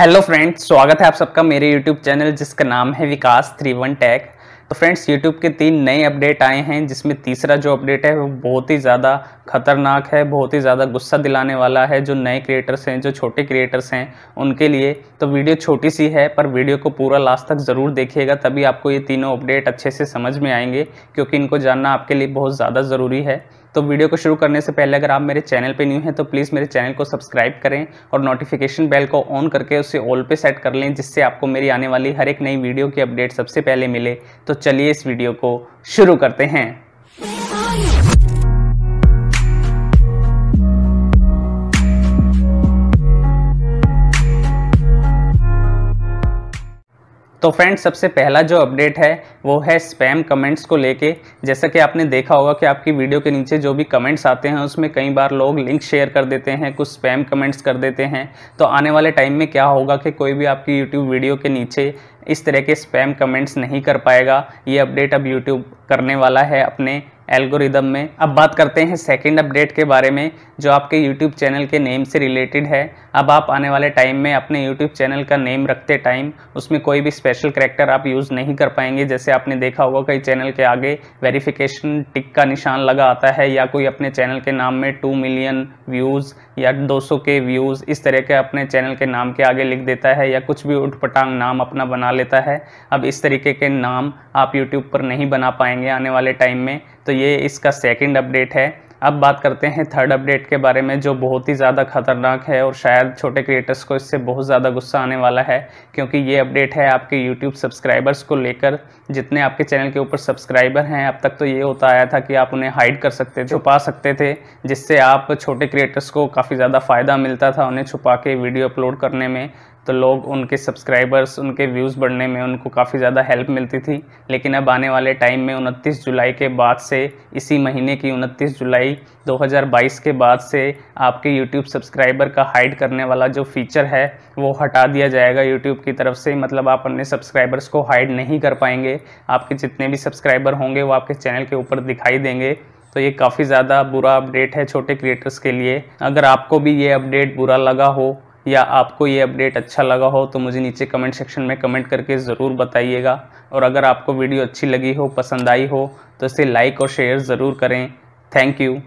hello friends स्वागत है आप सबका मेरे यूट्यूब चैनल जिसका नाम है विकास थ्री वन टैक तो फ्रेंड्स यूट्यूब के तीन नए अपडेट आए हैं जिसमें तीसरा जो अपडेट है वो बहुत ही ज़्यादा खतरनाक है बहुत ही ज़्यादा गुस्सा दिलाने वाला है जो नए क्रिएटर्स हैं जो छोटे क्रिएटर्स हैं उनके लिए तो वीडियो छोटी सी है पर वीडियो को पूरा लास्ट तक ज़रूर देखिएगा तभी आपको ये तीनों अपडेट अच्छे से समझ में आएंगे क्योंकि इनको जानना आपके लिए बहुत ज़्यादा ज़रूरी है तो वीडियो को शुरू करने से पहले अगर आप मेरे चैनल पे न्यू हैं तो प्लीज़ मेरे चैनल को सब्सक्राइब करें और नोटिफिकेशन बेल को ऑन करके उसे ऑल पे सेट कर लें जिससे आपको मेरी आने वाली हर एक नई वीडियो की अपडेट सबसे पहले मिले तो चलिए इस वीडियो को शुरू करते हैं तो फ्रेंड्स सबसे पहला जो अपडेट है वो है स्पैम कमेंट्स को लेके जैसा कि आपने देखा होगा कि आपकी वीडियो के नीचे जो भी कमेंट्स आते हैं उसमें कई बार लोग लिंक शेयर कर देते हैं कुछ स्पैम कमेंट्स कर देते हैं तो आने वाले टाइम में क्या होगा कि कोई भी आपकी यूट्यूब वीडियो के नीचे इस तरह के स्पैम कमेंट्स नहीं कर पाएगा ये अपडेट अब यूट्यूब करने वाला है अपने एल्गोरिदम में अब बात करते हैं सेकंड अपडेट के बारे में जो आपके यूट्यूब चैनल के नेम से रिलेटेड है अब आप आने वाले टाइम में अपने यूट्यूब चैनल का नेम रखते टाइम उसमें कोई भी स्पेशल करेक्टर आप यूज़ नहीं कर पाएंगे जैसे आपने देखा होगा कई चैनल के आगे वेरीफिकेशन टिक का निशान लगा आता है या कोई अपने चैनल के नाम में टू मिलियन व्यूज़ या दो के व्यूज़ इस तरह के अपने चैनल के नाम के आगे लिख देता है या कुछ भी उठपटांग नाम अपना बना लेता है अब इस तरीके के नाम आप यूट्यूब पर नहीं बना पाएंगे आने वाले टाइम में तो ये इसका सेकंड अपडेट है अब बात करते हैं थर्ड अपडेट के बारे में जो बहुत ही ज़्यादा खतरनाक है और शायद छोटे क्रिएटर्स को इससे बहुत ज़्यादा गुस्सा आने वाला है क्योंकि ये अपडेट है आपके यूट्यूब सब्सक्राइबर्स को लेकर जितने आपके चैनल के ऊपर सब्सक्राइबर हैं अब तक तो ये होता आया था कि आप उन्हें हाइड कर सकते थे छुपा सकते थे जिससे आप छोटे क्रिएटर्स को काफ़ी ज़्यादा फ़ायदा मिलता था उन्हें छुपा के वीडियो अपलोड करने में तो लोग उनके सब्सक्राइबर्स उनके व्यूज़ बढ़ने में उनको काफ़ी ज़्यादा हेल्प मिलती थी लेकिन अब आने वाले टाइम में 29 जुलाई के बाद से इसी महीने की 29 जुलाई 2022 के बाद से आपके यूट्यूब सब्सक्राइबर का हाइड करने वाला जो फीचर है वो हटा दिया जाएगा यूट्यूब की तरफ से मतलब आप अपने सब्सक्राइबर्स को हाइड नहीं कर पाएंगे आपके जितने भी सब्सक्राइबर होंगे वो आपके चैनल के ऊपर दिखाई देंगे तो ये काफ़ी ज़्यादा बुरा अपडेट है छोटे क्रिएटर्स के लिए अगर आपको भी ये अपडेट बुरा लगा हो या आपको ये अपडेट अच्छा लगा हो तो मुझे नीचे कमेंट सेक्शन में कमेंट करके ज़रूर बताइएगा और अगर आपको वीडियो अच्छी लगी हो पसंद आई हो तो इसे लाइक और शेयर ज़रूर करें थैंक यू